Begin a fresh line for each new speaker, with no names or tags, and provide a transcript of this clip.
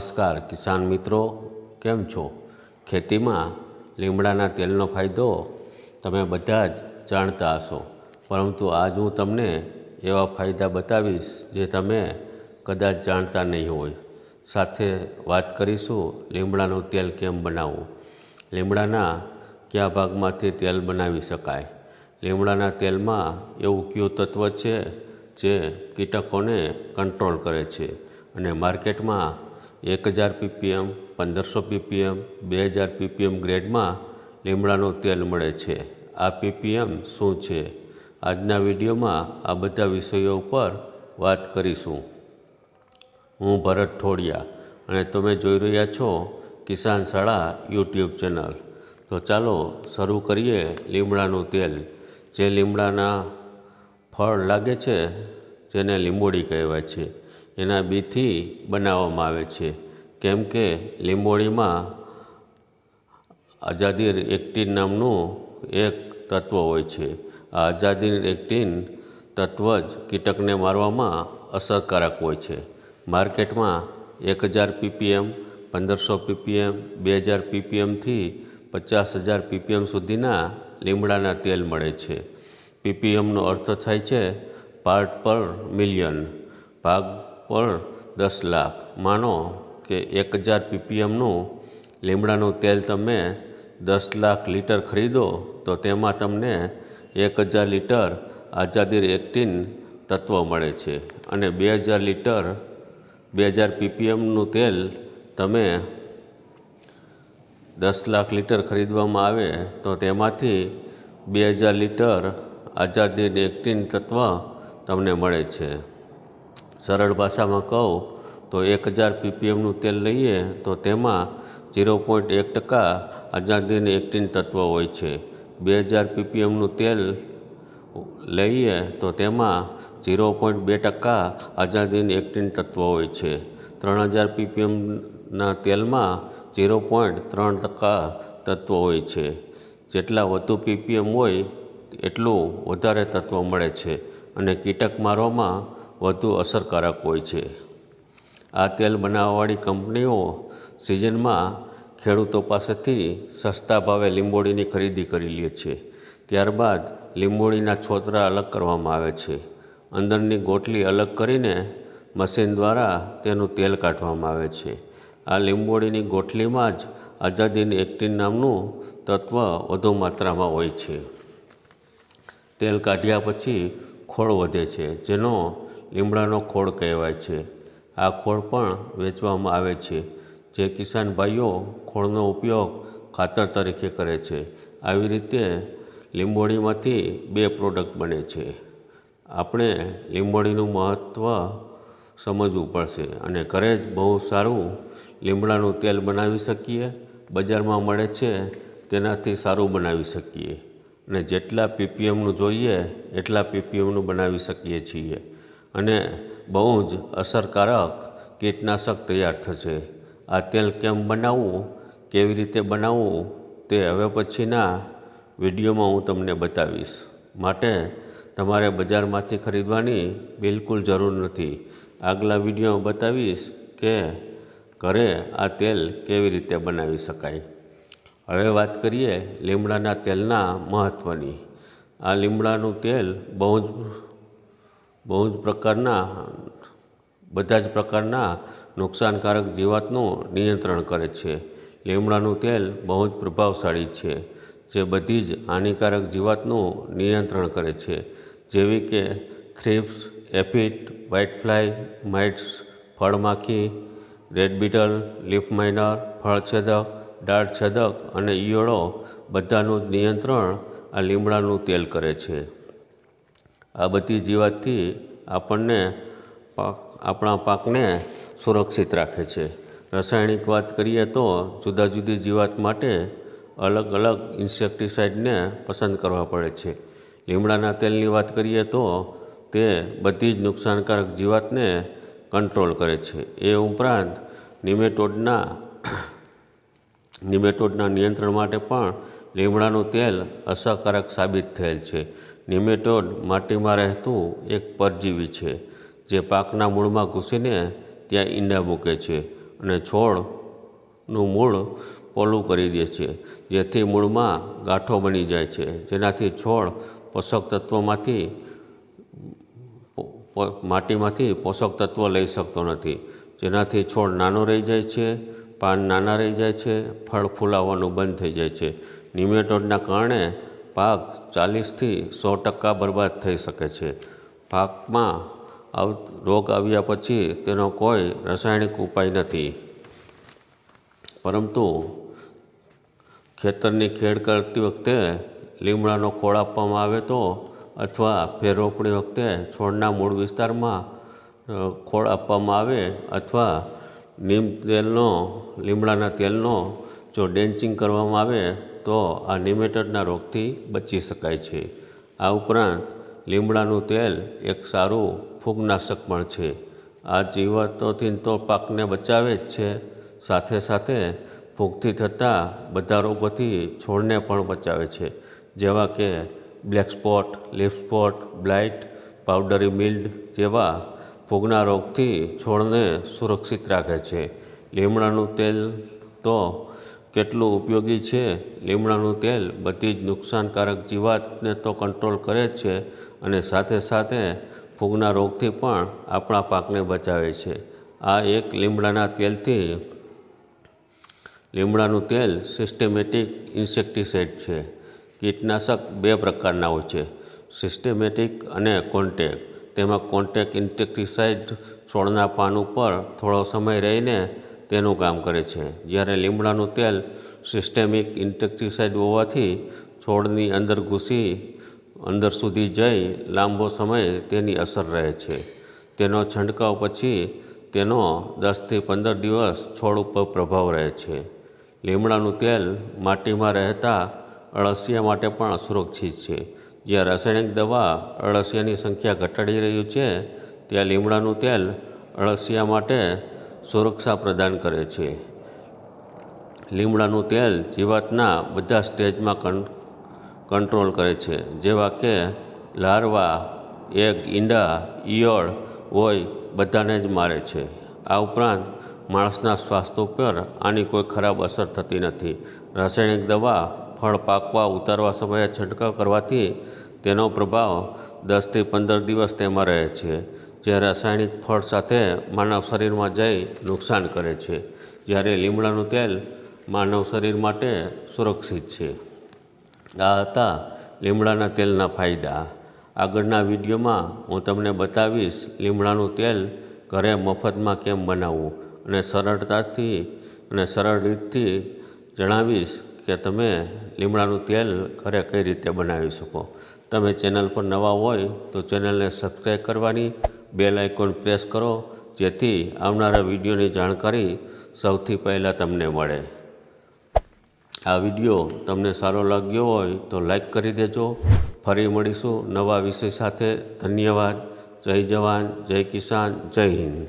નમસ્કાર કિસાન મિત્રો કેમ છો ખેતીમાં લીમડાના તેલનો ફાયદો તમે બધા જ જાણતા હશો પરંતુ આજ હું તમને એવા ફાયદા બતાવીશ જે તમે કદાચ જાણતા નહીં હોય સાથે વાત કરીશું લીમડાનું તેલ કેમ બનાવવું લીમડાના કયા ભાગમાંથી તેલ બનાવી શકાય લીમડાના તેલમાં એવું કયું તત્વ છે જે કીટકોને કંટ્રોલ કરે છે અને માર્કેટમાં એક હજાર પીપીએમ પંદરસો પીપીએમ બે હજાર પીપીએમ ગ્રેડમાં લીમડાનું તેલ મળે છે આ પીપીએમ શું છે આજના વિડીયોમાં આ બધા વિષયો ઉપર વાત કરીશું હું ભરત ઠોડિયા અને તમે જોઈ રહ્યા છો કિસાન શાળા યુટ્યુબ ચેનલ તો ચાલો શરૂ કરીએ લીમડાનું તેલ જે લીમડાના ફળ લાગે છે જેને લીંબોડી કહેવાય છે એના બીથી બનાવવામાં આવે છે કેમ કે લીંબોળીમાં આઝાદીર એક્ટિન નામનું એક તત્વ હોય છે આ આઝાદીર એક્ટિન તત્વ જ કીટકને મારવામાં અસરકારક હોય છે માર્કેટમાં એક હજાર પીપીએમ પંદરસો પીપીએમ બે હજાર પીપીએમથી પચાસ હજાર પીપીએમ સુધીના લીમડાના તેલ મળે છે પીપીએમનો અર્થ થાય છે પાર્ટ પર મિલિયન ભાગ પણ દસ લાખ માનો કે એક હજાર પીપીએમનું લીમડાનું તેલ તમે દસ લાખ લીટર ખરીદો તો તેમાં તમને એક હજાર લીટર આઝાદી એક્ટિન તત્વ મળે છે અને બે હજાર લીટર બે હજાર પીપીએમનું તેલ તમે દસ લાખ લીટર ખરીદવામાં આવે તો તેમાંથી બે હજાર લીટર આઝાદી એક્ટિન તત્વ તમને મળે છે સરળ ભાષામાં કહું તો એક હજાર પીપીએમનું તેલ લઈએ તો તેમાં ઝીરો પોઈન્ટ એક ટકા અજાદીન એક્ટિન તત્વ હોય છે બે હજાર પીપીએમનું તેલ લઈએ તો તેમાં ઝીરો પોઈન્ટ બે ટકા અજાદીન એક્ટિન તત્વ હોય છે ત્રણ હજાર પીપીએમના તેલમાં ઝીરો પોઈન્ટ ત્રણ ટકા તત્વ હોય છે જેટલા વધુ પીપીએમ હોય એટલું વધારે તત્વ મળે છે અને કીટક મારવામાં વધુ અસરકારક હોય છે આ તેલ બનાવવાવાળી કંપનીઓ સિઝનમાં ખેડૂતો પાસેથી સસ્તા ભાવે લીંબોળીની ખરીદી કરી લે છે ત્યારબાદ લીંબોળીના છોતરા અલગ કરવામાં આવે છે અંદરની ગોટલી અલગ કરીને મશીન દ્વારા તેનું તેલ કાઢવામાં આવે છે આ લીંબોળીની ગોટલીમાં જ આઝાદીન એક્ટિન નામનું તત્વ વધુ માત્રામાં હોય છે તેલ કાઢ્યા પછી ખોળ વધે છે જેનો લીમડાનો ખોળ કહેવાય છે આ ખોળ પણ વેચવામાં આવે છે જે કિસાન ભાઈઓ ખોળનો ઉપયોગ ખાતર તરીકે કરે છે આવી રીતે લીંબોળીમાંથી બે પ્રોડક્ટ બને છે આપણે લીંબોળીનું મહત્ત્વ સમજવું પડશે અને ઘરે જ બહુ સારું લીમડાનું તેલ બનાવી શકીએ બજારમાં મળે છે તેનાથી સારું બનાવી શકીએ અને જેટલા પીપીએમનું જોઈએ એટલા પીપીએમનું બનાવી શકીએ છીએ અને બહુ જ અસરકારક કીટનાશક તૈયાર થશે આ તેલ કેમ બનાવવું કેવી રીતે બનાવવું તે હવે પછીના વિડીયોમાં હું તમને બતાવીશ માટે તમારે બજારમાંથી ખરીદવાની બિલકુલ જરૂર નથી આગલા વિડીયોમાં બતાવીશ કે ઘરે આ તેલ કેવી રીતે બનાવી શકાય હવે વાત કરીએ લીમડાના તેલના મહત્ત્વની આ લીમડાનું તેલ બહુ જ બહુ જ પ્રકારના બધા જ પ્રકારના નુકસાનકારક જીવાતનું નિયંત્રણ કરે છે લીમડાનું તેલ બહુ જ પ્રભાવશાળી છે જે બધી જ હાનિકારક જીવાતનું નિયંત્રણ કરે છે જેવી કે થ્રિપ્સ એપિટ ફ્લાય માઇટ્સ ફળમાખી રેડ બીટલ લીફ માઇનર ફળછેદક ડાળ છેદક અને ઈયળો બધાનું નિયંત્રણ આ લીમડાનું તેલ કરે છે આ બધી જીવાતથી આપણને આપણા પાકને સુરક્ષિત રાખે છે રાસાયણિક વાત કરીએ તો જુદા જુદી જીવાત માટે અલગ અલગ ઇન્સેક્ટિસાઇડને પસંદ કરવા પડે છે લીમડાના તેલની વાત કરીએ તો તે બધી જ નુકસાનકારક જીવાતને કંટ્રોલ કરે છે એ ઉપરાંત નિમેટોડના નિમેટોડના નિયંત્રણ માટે પણ લીમડાનું તેલ અસરકારક સાબિત થયેલ છે નિમેટોડ માટીમાં રહેતું એક પરજીવી છે જે પાકના મૂળમાં ઘૂસીને ત્યાં ઈંડા મૂકે છે અને છોડનું મૂળ પોલું કરી દે છે જેથી મૂળમાં ગાંઠો બની જાય છે જેનાથી છોડ પોષક તત્વોમાંથી માટીમાંથી પોષક તત્વ લઈ શકતો નથી જેનાથી છોડ નાનો રહી જાય છે પાન નાના રહી જાય છે ફળ ફૂલાવવાનું બંધ થઈ જાય છે નિમેટોડના કારણે પાક ચાલીસથી સો ટકા બરબાદ થઈ શકે છે પાકમાં આવ રોગ આવ્યા પછી તેનો કોઈ રાસાયણિક ઉપાય નથી પરંતુ ખેતરની ખેડ કરતી વખતે લીમડાનો ખોળ આપવામાં આવે તો અથવા ફેર રોપણી વખતે છોડના મૂળ વિસ્તારમાં ખોળ આપવામાં આવે અથવા નીમ તેલનો લીમડાના તેલનો જો ડેન્ચિંગ કરવામાં આવે તો આ નિમેટડના રોગથી બચી શકાય છે આ ઉપરાંત લીમડાનું તેલ એક સારું ફૂગનાશક પણ છે આ જીવાતોથી તો પાકને બચાવે જ છે સાથે સાથે ફૂગથી થતા બધા રોગોથી છોડને પણ બચાવે છે જેવા કે black spot leaf spot blight powdery mildew જેવા ફૂગના રોગથી છોડને સુરક્ષિત રાખે છે લીમડાનું તેલ તો કેટલું ઉપયોગી છે લીમડાનું તેલ બધી જ નુકસાનકારક જીવાતને તો કંટ્રોલ કરે જ છે અને સાથે સાથે ફૂગના રોગથી પણ આપણા પાકને બચાવે છે આ એક લીમડાના તેલથી લીમડાનું તેલ સિસ્ટેમેટિક ઇન્સેક્ટિસાઇડ છે કીટનાશક બે પ્રકારના હોય છે સિસ્ટેમેટિક અને કોન્ટેક તેમાં કોન્ટેક ઇન્સેક્ટિસાઇડ છોડના પાન ઉપર થોડો સમય રહીને તેનું કામ કરે છે જ્યારે લીમડાનું તેલ સિસ્ટેમિક ઇન્સેક્ટિસાઇડ હોવાથી છોડની અંદર ઘૂસી અંદર સુધી જઈ લાંબો સમય તેની અસર રહે છે તેનો છંટકાવ પછી તેનો દસથી પંદર દિવસ છોડ ઉપર પ્રભાવ રહે છે લીમડાનું તેલ માટીમાં રહેતા અળસિયા માટે પણ અસુરક્ષિત છે જ્યાં રાસાયણિક દવા અળસિયાની સંખ્યા ઘટાડી રહ્યું છે ત્યાં લીમડાનું તેલ અળસિયા માટે સુરક્ષા પ્રદાન કરે છે લીમડાનું તેલ જીવાતના બધા સ્ટેજમાં કં કંટ્રોલ કરે છે જેવા કે લારવા એગ ઈંડા ઈયળ હોય બધાને જ મારે છે આ ઉપરાંત માણસના સ્વાસ્થ્ય પર આની કોઈ ખરાબ અસર થતી નથી રાસાયણિક દવા ફળ પાકવા ઉતારવા સમયે છંટકાવ કરવાથી તેનો પ્રભાવ દસથી પંદર દિવસ તેમાં રહે છે જે રાસાયણિક ફળ સાથે માનવ શરીરમાં જઈ નુકસાન કરે છે જ્યારે લીમડાનું તેલ માનવ શરીર માટે સુરક્ષિત છે આ હતા લીમડાના તેલના ફાયદા આગળના વિડીયોમાં હું તમને બતાવીશ લીમડાનું તેલ ઘરે મફતમાં કેમ બનાવવું અને સરળતાથી અને સરળ રીતથી જણાવીશ કે તમે લીમડાનું તેલ ઘરે કઈ રીતે બનાવી શકો તમે ચેનલ પર નવા હોય તો ચેનલને સબસ્ક્રાઈબ કરવાની બેલ આઇકોન પ્રેસ કરો જેથી આવનારા વિડીયોની જાણકારી સૌથી પહેલાં તમને મળે આ વિડીયો તમને સારો લાગ્યો હોય તો લાઇક કરી દેજો ફરી મળીશું નવા વિષય સાથે ધન્યવાદ જય જવાન જય કિસાન જય હિન્દ